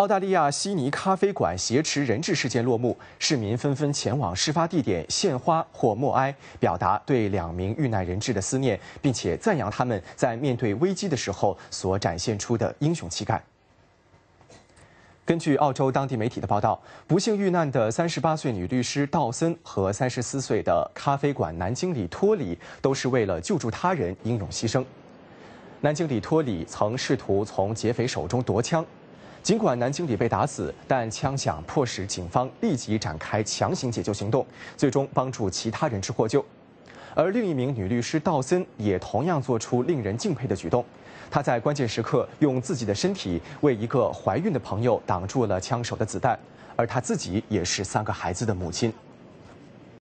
澳大利亚悉尼咖啡馆挟持人质事件落幕，市民纷纷前往事发地点献花或默哀，表达对两名遇难人质的思念，并且赞扬他们在面对危机的时候所展现出的英雄气概。根据澳洲当地媒体的报道，不幸遇难的三十八岁女律师道森和三十四岁的咖啡馆男经理托里，都是为了救助他人英勇牺牲。男经理托里曾试图从劫匪手中夺枪。尽管男经理被打死，但枪响迫使警方立即展开强行解救行动，最终帮助其他人质获救。而另一名女律师道森也同样做出令人敬佩的举动，她在关键时刻用自己的身体为一个怀孕的朋友挡住了枪手的子弹，而她自己也是三个孩子的母亲。